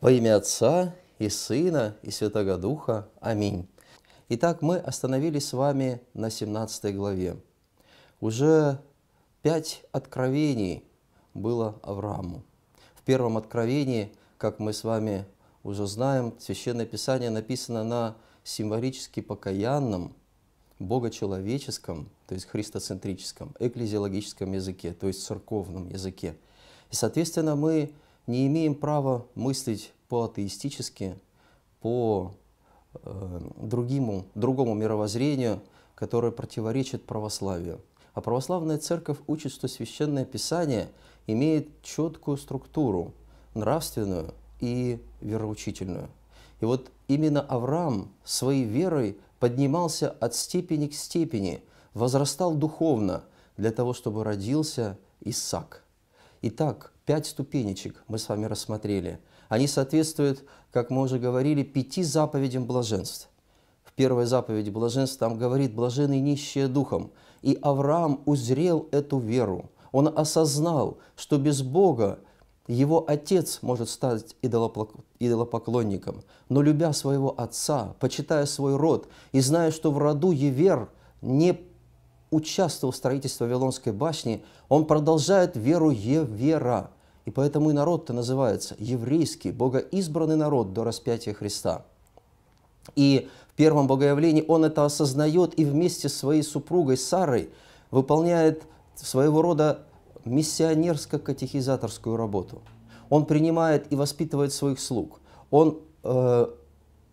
Во имя Отца и Сына и Святого Духа. Аминь. Итак, мы остановились с вами на 17 главе. Уже пять откровений было Аврааму. В первом откровении, как мы с вами уже знаем, Священное Писание написано на символически покаянном, богочеловеческом, то есть христоцентрическом, экклезиологическом языке, то есть церковном языке. И, соответственно, мы не имеем права мыслить по-атеистически, по э, другому, другому мировоззрению, которое противоречит православию. А православная церковь учит, что священное писание имеет четкую структуру, нравственную и вероучительную. И вот именно Авраам своей верой поднимался от степени к степени, возрастал духовно для того, чтобы родился Исаак. Итак, Пять ступенечек мы с вами рассмотрели. Они соответствуют, как мы уже говорили, пяти заповедям блаженств. В первой заповеди блаженств там говорит блаженный нищие духом». И Авраам узрел эту веру. Он осознал, что без Бога его отец может стать идолопоклонником, но любя своего отца, почитая свой род и зная, что в роду Евер не участвовал в строительстве Вавилонской башни, он продолжает веру Евера. И поэтому и народ-то называется еврейский, богоизбранный народ до распятия Христа. И в первом богоявлении он это осознает и вместе с своей супругой Сарой выполняет своего рода миссионерско-катехизаторскую работу. Он принимает и воспитывает своих слуг. Он э,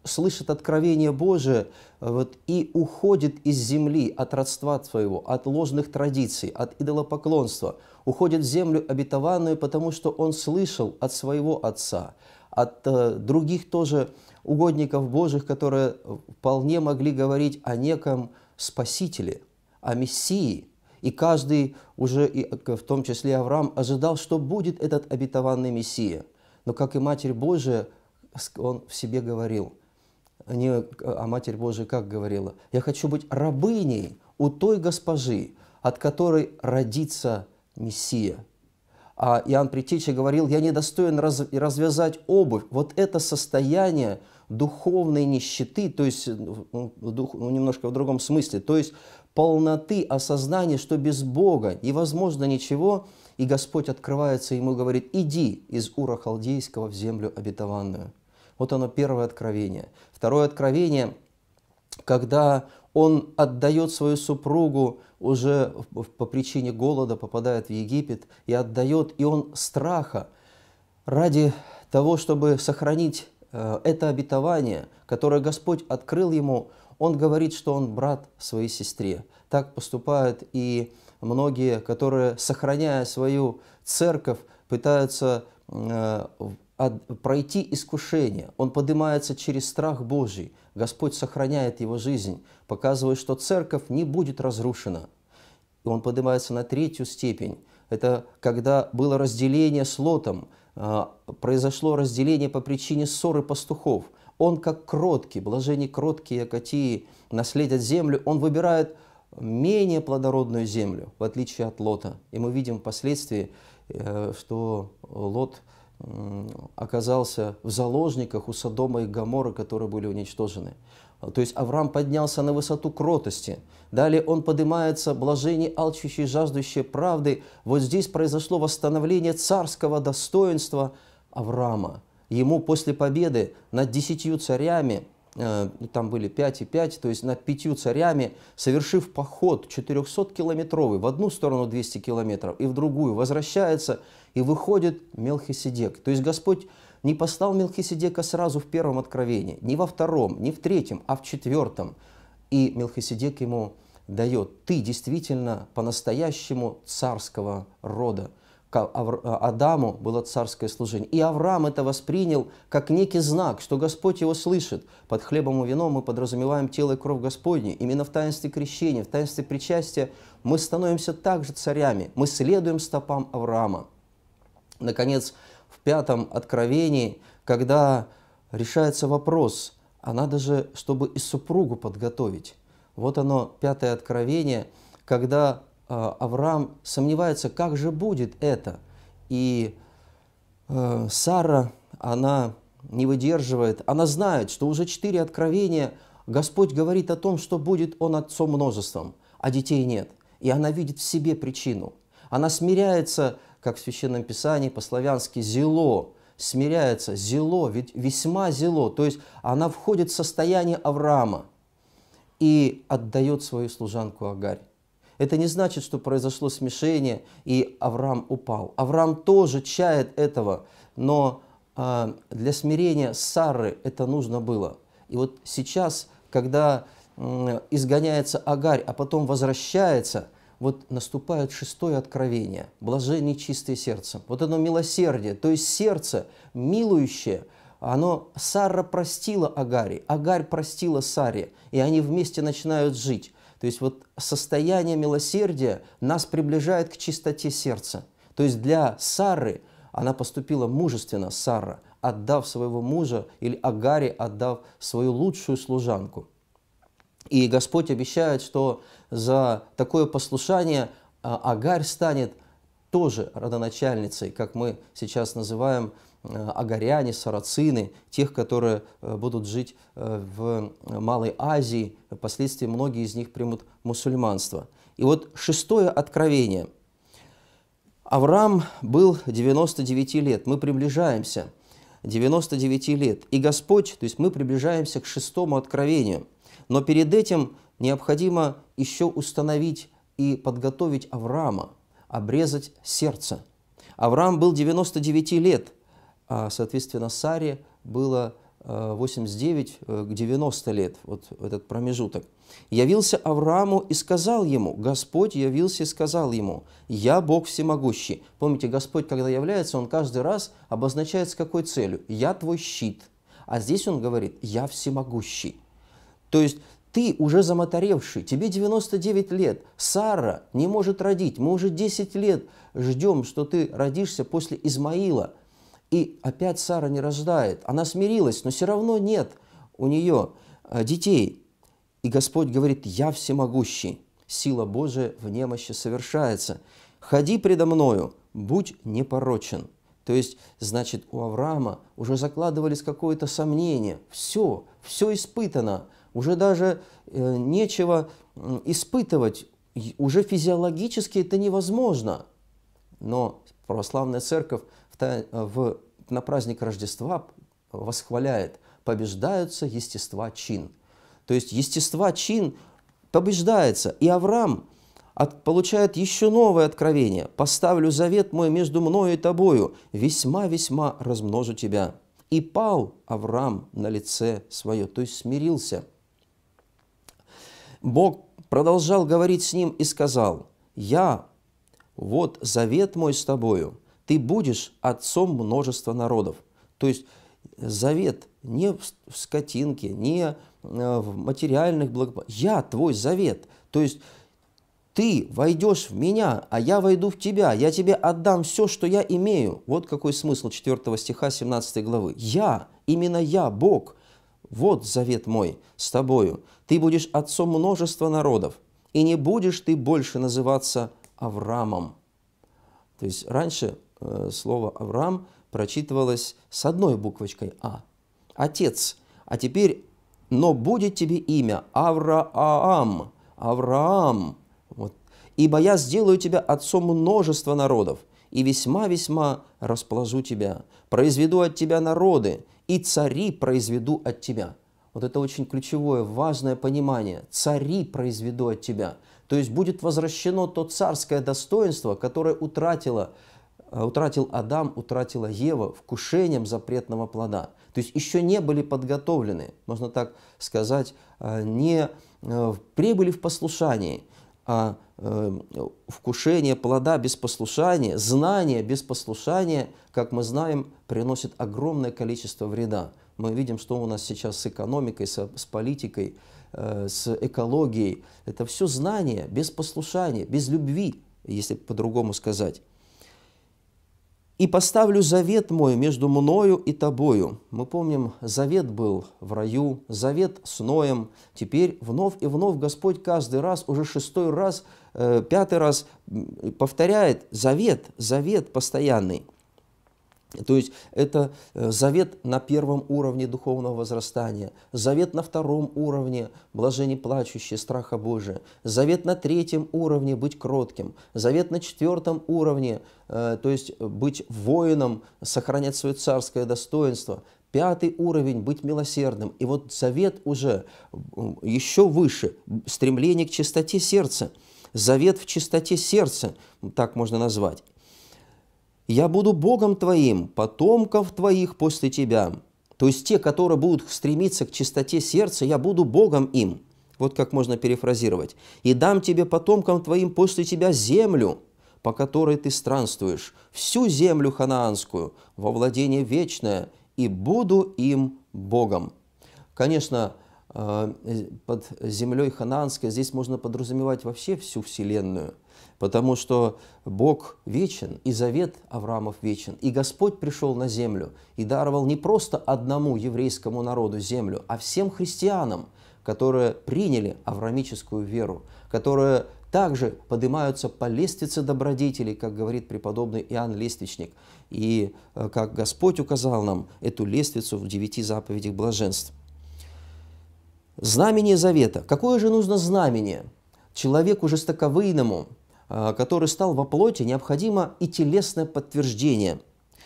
слышит откровение Божие э, вот, и уходит из земли, от родства своего, от ложных традиций, от идолопоклонства, уходит в землю обетованную, потому что он слышал от своего отца, от э, других тоже угодников Божьих, которые вполне могли говорить о неком Спасителе, о Мессии. И каждый, уже, и, в том числе Авраам, ожидал, что будет этот обетованный Мессия. Но как и Матерь Божия, он в себе говорил – не, а Матерь Божия как говорила? «Я хочу быть рабыней у той госпожи, от которой родится Мессия». А Иоанн Притеча говорил, «Я недостоин раз, развязать обувь». Вот это состояние духовной нищеты, то есть ну, ну, дух, ну, немножко в другом смысле, то есть полноты осознания, что без Бога невозможно ничего, и Господь открывается ему и говорит, «Иди из Ура Халдейского в землю обетованную». Вот оно первое откровение. Второе откровение, когда он отдает свою супругу уже по причине голода, попадает в Египет, и отдает, и он страха ради того, чтобы сохранить э, это обетование, которое Господь открыл ему, он говорит, что он брат своей сестре. Так поступают и многие, которые, сохраняя свою церковь, пытаются э, пройти искушение. Он поднимается через страх Божий. Господь сохраняет его жизнь, показывая, что церковь не будет разрушена. И он поднимается на третью степень. Это когда было разделение с Лотом, а, произошло разделение по причине ссоры пастухов. Он как кроткий, блажение кроткие, Катии, наследят землю, он выбирает менее плодородную землю, в отличие от Лота. И мы видим впоследствии, э, что Лот – оказался в заложниках у Содома и Гамора, которые были уничтожены. А, то есть Авраам поднялся на высоту кротости. Далее он поднимается, блажение, алчущие, жаждущие правды. Вот здесь произошло восстановление царского достоинства Авраама. Ему после победы над десятью царями, э, там были пять и пять, то есть над пятью царями, совершив поход 400-километровый, в одну сторону 200 километров и в другую, возвращается и выходит Мелхиседек. То есть Господь не послал Мелхиседека сразу в первом откровении, не во втором, не в третьем, а в четвертом. И Мелхиседек ему дает, ты действительно по-настоящему царского рода. Э, Адаму было царское служение. И Авраам это воспринял как некий знак, что Господь его слышит. Под хлебом и вином мы подразумеваем тело и кровь Господней. Именно в таинстве крещения, в таинстве причастия мы становимся также царями. Мы следуем стопам Авраама наконец, в пятом откровении, когда решается вопрос, а надо же, чтобы и супругу подготовить. Вот оно, пятое откровение, когда э, Авраам сомневается, как же будет это. И э, Сара, она не выдерживает, она знает, что уже четыре откровения Господь говорит о том, что будет он отцом множеством, а детей нет. И она видит в себе причину. Она смиряется как в Священном Писании по-славянски «зело», смиряется, «зело», ведь весьма «зело», то есть она входит в состояние Авраама и отдает свою служанку Агарь. Это не значит, что произошло смешение, и Авраам упал. Авраам тоже чает этого, но а, для смирения Сары это нужно было. И вот сейчас, когда изгоняется Агарь, а потом возвращается, вот наступает шестое откровение, блажение чистое сердце. Вот оно милосердие, то есть сердце милующее, оно Сара простила Агаре, Агарь простила Саре, и они вместе начинают жить. То есть вот состояние милосердия нас приближает к чистоте сердца. То есть для Сары она поступила мужественно, Сара, отдав своего мужа или Агаре отдав свою лучшую служанку – и Господь обещает, что за такое послушание а, Агарь станет тоже родоначальницей, как мы сейчас называем э, агаряне, сарацины, тех, которые э, будут жить э, в Малой Азии. Впоследствии многие из них примут мусульманство. И вот шестое откровение. Авраам был 99 лет, мы приближаемся, 99 лет. И Господь, то есть мы приближаемся к шестому откровению – но перед этим необходимо еще установить и подготовить Авраама, обрезать сердце. Авраам был 99 лет, а, соответственно, Саре было 89 а, э, к 90 лет, вот этот промежуток. «Явился Аврааму и сказал ему, Господь явился и сказал ему, я Бог всемогущий». Помните, Господь, когда является, Он каждый раз обозначает с какой целью. «Я твой щит». А здесь Он говорит, «я всемогущий». То есть ты уже замоторевший, тебе 99 лет, Сара не может родить, мы уже 10 лет ждем, что ты родишься после Измаила. И опять Сара не рождает, она смирилась, но все равно нет у нее э, детей. И Господь говорит, я всемогущий, сила Божия в немощи совершается. Ходи предо мною, будь непорочен. То есть, значит, у Авраама уже закладывались какое-то сомнение. Все, все испытано уже даже э, нечего испытывать, уже физиологически это невозможно. Но православная церковь в, э, в, на праздник Рождества восхваляет «побеждаются естества чин». То есть естества чин побеждается. И Авраам от, получает еще новое откровение. «Поставлю завет мой между мною и тобою, весьма-весьма размножу тебя». И пал Авраам на лице свое, то есть смирился – Бог продолжал говорить с ним и сказал, «Я, вот завет мой с тобою, ты будешь отцом множества народов». То есть завет не в скотинке, не э, в материальных благополучиях. Я твой завет. То есть ты войдешь в меня, а я войду в тебя, я тебе отдам все, что я имею. Вот какой смысл 4 стиха 17 главы. Я, именно я, Бог, «Вот завет мой с тобою, ты будешь отцом множества народов, и не будешь ты больше называться Авраамом». То есть раньше э, слово «Авраам» прочитывалось с одной буквочкой «А» – «Отец», а теперь «Но будет тебе имя Авраам, Авраам». Вот. «Ибо я сделаю тебя отцом множества народов, и весьма-весьма расположу тебя, произведу от тебя народы, и цари произведу от тебя». Вот это очень ключевое, важное понимание. «Цари произведу от тебя». То есть будет возвращено то царское достоинство, которое утратило, э, утратил Адам, утратила Ева вкушением запретного плода. То есть еще не были подготовлены, можно так сказать, э, не э, прибыли в послушании – а э, вкушение плода без послушания, знание без послушания, как мы знаем, приносит огромное количество вреда. Мы видим, что у нас сейчас с экономикой, с, с политикой, э, с экологией. Это все знание без послушания, без любви, если по-другому сказать и поставлю завет мой между мною и тобою». Мы помним, завет был в раю, завет с Ноем. Теперь вновь и вновь Господь каждый раз, уже шестой раз, э, пятый раз повторяет завет, завет постоянный. То есть это э, завет на первом уровне духовного возрастания, завет на втором уровне блажение плачущие, страха Божия, завет на третьем уровне быть кротким, завет на четвертом уровне, э, то есть быть воином, сохранять свое царское достоинство, пятый уровень – быть милосердным. И вот завет уже еще выше – стремление к чистоте сердца, завет в чистоте сердца, так можно назвать я буду Богом твоим, потомков твоих после тебя». То есть те, которые будут стремиться к чистоте сердца, я буду Богом им. Вот как можно перефразировать. «И дам тебе потомкам твоим после тебя землю, по которой ты странствуешь, всю землю ханаанскую, во владение вечное, и буду им Богом». Конечно, э, под землей ханаанской здесь можно подразумевать вообще всю Вселенную – потому что Бог вечен, и завет Авраамов вечен, и Господь пришел на землю и даровал не просто одному еврейскому народу землю, а всем христианам, которые приняли авраамическую веру, которые также поднимаются по лестнице добродетелей, как говорит преподобный Иоанн Лестничник. И э, как Господь указал нам эту лестницу в девяти заповедях блаженств. Знамение завета. Какое же нужно знамение? Человеку жестоковыйному, а, который стал во плоти, необходимо и телесное подтверждение.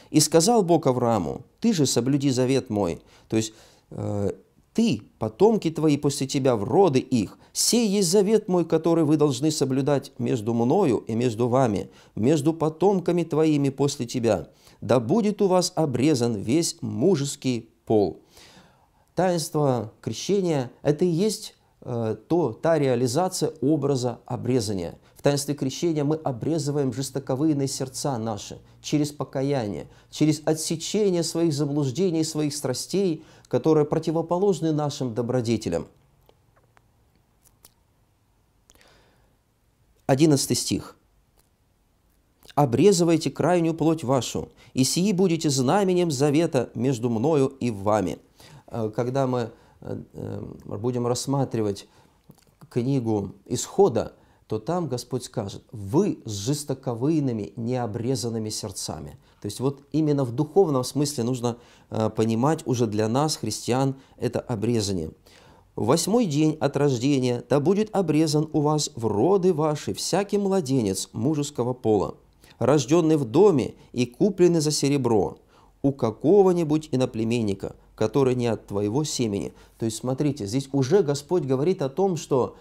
«И сказал Бог Аврааму, ты же соблюди завет мой». То есть э, ты, потомки твои после тебя в роды их, сей есть завет мой, который вы должны соблюдать между мною и между вами, между потомками твоими после тебя. Да будет у вас обрезан весь мужеский пол». Таинство крещения – это и есть э, то, та реализация образа обрезания – в таинстве крещения мы обрезываем жестоковыйные сердца наши через покаяние, через отсечение своих заблуждений, своих страстей, которые противоположны нашим добродетелям. 11 стих. «Обрезывайте крайнюю плоть вашу, и сии будете знаменем завета между мною и вами». Э, когда мы э, э, будем рассматривать книгу «Исхода», то там Господь скажет, вы с жестоковыйными, необрезанными сердцами. То есть вот именно в духовном смысле нужно э, понимать уже для нас, христиан, это обрезание. Восьмой день от рождения, да будет обрезан у вас в роды ваши всякий младенец мужеского пола, рожденный в доме и купленный за серебро у какого-нибудь иноплеменника, который не от твоего семени. То есть, смотрите, здесь уже Господь говорит о том, что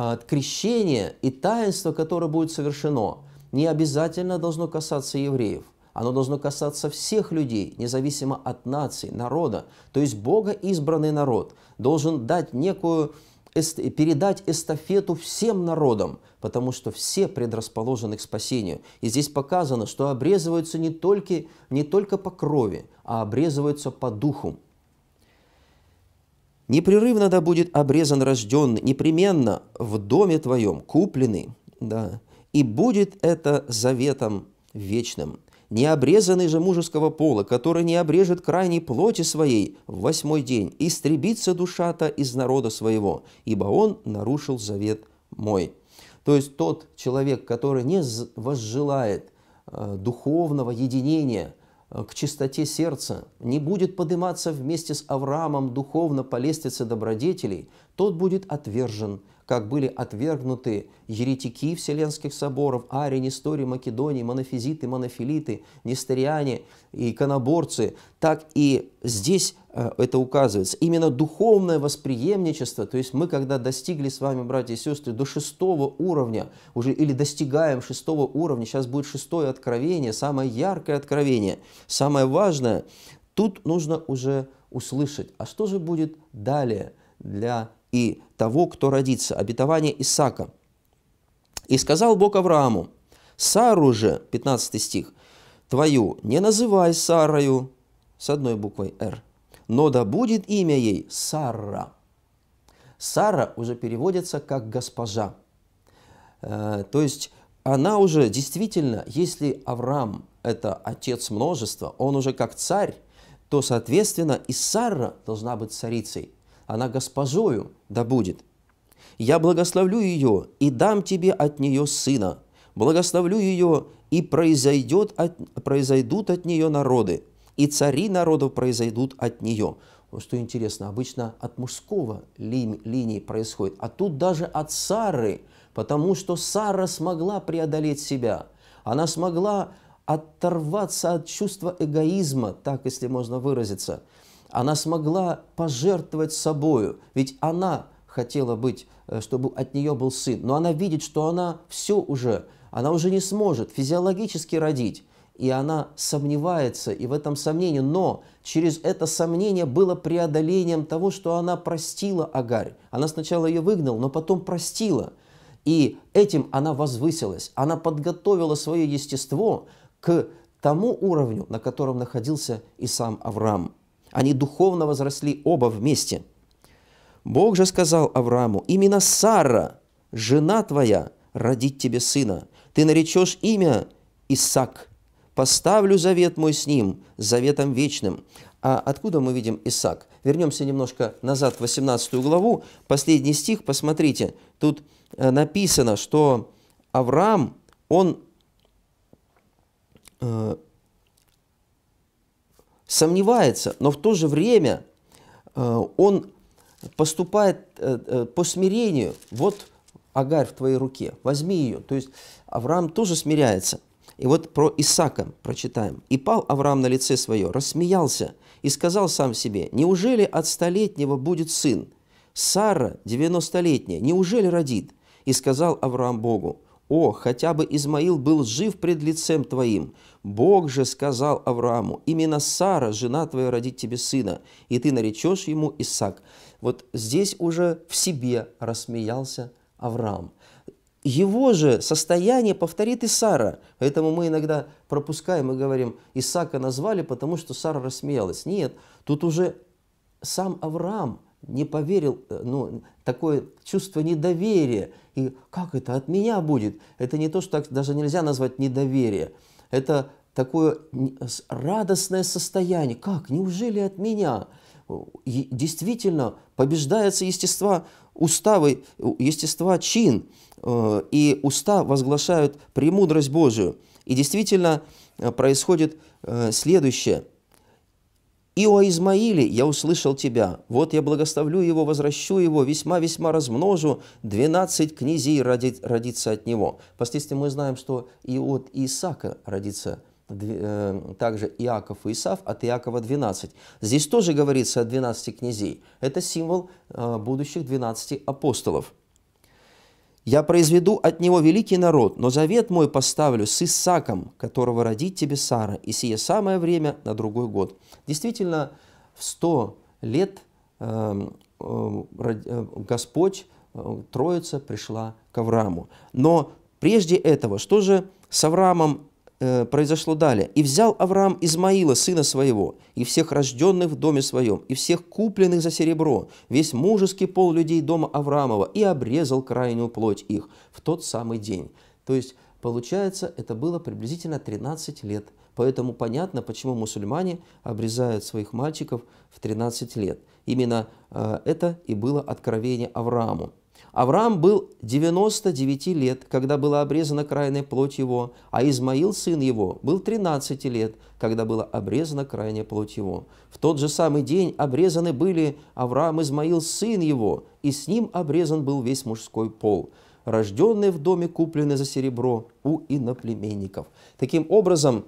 а, крещение и таинство, которое будет совершено, не обязательно должно касаться евреев. Оно должно касаться всех людей, независимо от нации, народа. То есть Бога избранный народ должен дать некую передать эстафету всем народам, потому что все предрасположены к спасению. И здесь показано, что обрезываются не только, не только по крови, а обрезываются по духу непрерывно да будет обрезан рожденный, непременно в доме твоем купленный, да, и будет это заветом вечным. Не обрезанный же мужеского пола, который не обрежет крайней плоти своей в восьмой день, истребится душа-то из народа своего, ибо он нарушил завет мой». То есть тот человек, который не возжелает э, духовного единения Э, к чистоте сердца, не будет подниматься вместе с Авраамом духовно по лестнице добродетелей, тот будет отвержен, как были отвергнуты еретики Вселенских соборов, арии, нестории Македонии, монофизиты, монофилиты, несторяне и иконоборцы, так и здесь э, это указывается. Именно духовное восприемничество, то есть мы, когда достигли с вами, братья и сестры, до шестого уровня, уже или достигаем шестого уровня, сейчас будет шестое откровение, самое яркое откровение, самое важное, тут нужно уже услышать, а что же будет далее для и того, кто родится, обетование Исаака. «И сказал Бог Аврааму, Сару же, 15 стих, твою не называй Сарою, с одной буквой «Р», но да будет имя ей Сара. Сара уже переводится как «госпожа». Э, то есть она уже действительно, если Авраам – это отец множества, он уже как царь, то, соответственно, и Сара должна быть царицей она госпожою да будет. Я благословлю ее и дам тебе от нее сына. Благословлю ее, и произойдет от, произойдут от нее народы, и цари народов произойдут от нее. Вот что интересно, обычно от мужского ли, линии происходит, а тут даже от Сары, потому что Сара смогла преодолеть себя. Она смогла оторваться от чувства эгоизма, так если можно выразиться – она смогла пожертвовать собою, ведь она хотела быть, э, чтобы от нее был сын. Но она видит, что она все уже, она уже не сможет физиологически родить. И она сомневается, и в этом сомнении, но через это сомнение было преодолением того, что она простила Агарь. Она сначала ее выгнала, но потом простила. И этим она возвысилась, она подготовила свое естество к тому уровню, на котором находился и сам Авраам. Они духовно возросли оба вместе. Бог же сказал Аврааму, именно Сара, жена твоя, родит тебе сына. Ты наречешь имя Исаак. Поставлю завет мой с ним, заветом вечным. А откуда мы видим Исаак? Вернемся немножко назад в 18 главу, последний стих, посмотрите. Тут э, написано, что Авраам, он э, сомневается, но в то же время э, он поступает э, э, по смирению. Вот Агарь в твоей руке, возьми ее. То есть Авраам тоже смиряется. И вот про Исака прочитаем. «И пал Авраам на лице свое, рассмеялся и сказал сам себе, «Неужели от столетнего будет сын? Сара, девяностолетняя, неужели родит?» И сказал Авраам Богу, «О, хотя бы Измаил был жив пред лицем твоим! Бог же сказал Аврааму, именно Сара, жена твоя, родит тебе сына, и ты наречешь ему Исаак». Вот здесь уже в себе рассмеялся Авраам. Его же состояние повторит и Сара. Поэтому мы иногда пропускаем и говорим, Исаака назвали, потому что Сара рассмеялась. Нет, тут уже сам Авраам – не поверил, э, ну, такое чувство недоверия. И как это от меня будет? Это не то, что так даже нельзя назвать недоверие. Это такое радостное состояние. Как? Неужели от меня? И действительно, побеждается естество уставы, естество чин, э, и уста возглашают премудрость Божию. И действительно э, происходит следующее – и о Измаиле я услышал тебя. Вот я благословлю его, возвращу его, весьма-весьма размножу. Двенадцать князей родит, родится от него. Впоследствии мы знаем, что и от Исаака родится э, также Иаков и Исав, от Иакова 12. Здесь тоже говорится о 12 князей. Это символ э, будущих 12 апостолов. Я произведу от него великий народ, но завет мой поставлю с Исаком, которого родит тебе Сара, и сие самое время на другой год». Действительно, в сто лет эм, эм, э, Господь, э, Троица пришла к Аврааму. Но прежде этого, что же с Авраамом Э, произошло далее. «И взял Авраам Измаила, сына своего, и всех рожденных в доме своем, и всех купленных за серебро, весь мужеский пол людей дома Авраамова, и обрезал крайнюю плоть их в тот самый день». То есть, получается, это было приблизительно 13 лет. Поэтому понятно, почему мусульмане обрезают своих мальчиков в 13 лет. Именно э, это и было откровение Аврааму. Авраам был 99 лет, когда была обрезана крайняя плоть его, а Измаил, сын его, был 13 лет, когда была обрезана крайняя плоть его. В тот же самый день обрезаны были Авраам, Измаил, сын его, и с ним обрезан был весь мужской пол рожденный в доме купленный за серебро у иноплеменников. Таким образом,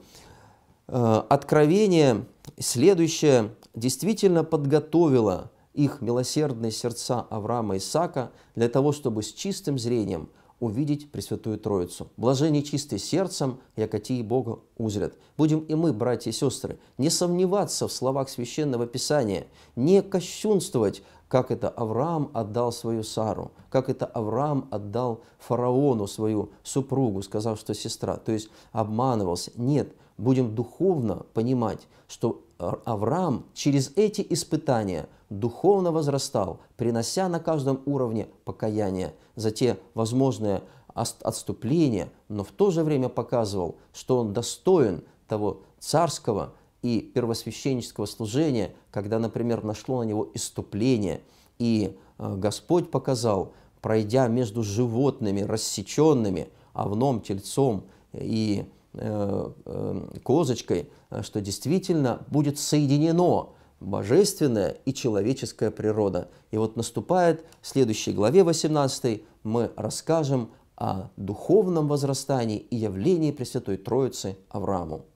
э, откровение следующее действительно подготовило их милосердные сердца Авраама и Исаака для того, чтобы с чистым зрением увидеть Пресвятую Троицу. Блажение чистым сердцем, якоти и Бога узрят. Будем и мы, братья и сестры, не сомневаться в словах Священного Писания, не кощунствовать, как это Авраам отдал свою Сару, как это Авраам отдал фараону свою супругу, сказав, что сестра, то есть обманывался. Нет, будем духовно понимать, что а Авраам через эти испытания духовно возрастал, принося на каждом уровне покаяние за те возможные отступления, но в то же время показывал, что он достоин того царского и первосвященнического служения, когда, например, нашло на него иступление, и э, Господь показал, пройдя между животными, рассеченными овном, тельцом и Э, э, козочкой, э, что действительно будет соединено божественная и человеческая природа. И вот наступает в следующей главе 18 мы расскажем о духовном возрастании и явлении Пресвятой Троицы Аврааму.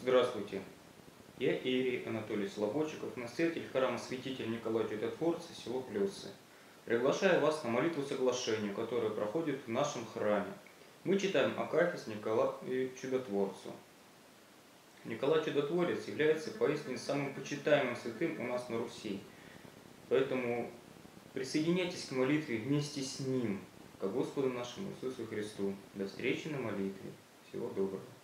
Здравствуйте. Я Ирий Анатолий Слободчиков, настоятель храма Святителя Николая Чудотворца, село Плюсы. Приглашаю вас на молитву соглашению, которая проходит в нашем храме – мы читаем о Акафис Николаю Чудотворцу. Николай Чудотворец является поистине самым почитаемым святым у нас на Руси. Поэтому присоединяйтесь к молитве вместе с ним, ко Господу нашему Иисусу Христу. До встречи на молитве. Всего доброго.